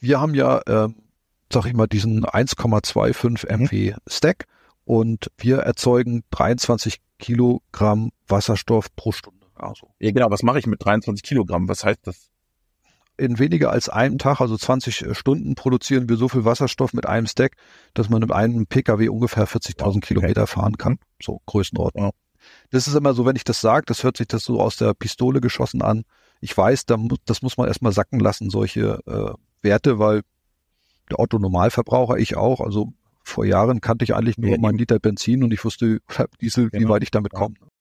wir haben ja, äh, sag ich mal, diesen 1,25 MP mhm. Stack und wir erzeugen 23 Kilogramm Wasserstoff pro Stunde. Also. Ja, genau. Was mache ich mit 23 Kilogramm? Was heißt das? in weniger als einem Tag, also 20 äh, Stunden, produzieren wir so viel Wasserstoff mit einem Stack, dass man mit einem Pkw ungefähr 40.000 okay. Kilometer fahren kann. Mhm. So Größenordnung. Ja. Das ist immer so, wenn ich das sage, das hört sich das so aus der Pistole geschossen an. Ich weiß, da mu das muss man erstmal sacken lassen, solche äh, Werte, weil der Otto Normalverbraucher, ich auch, also vor Jahren kannte ich eigentlich nur ja, meinen Liter Benzin und ich wusste Diesel, genau. wie weit ich damit genau. komme.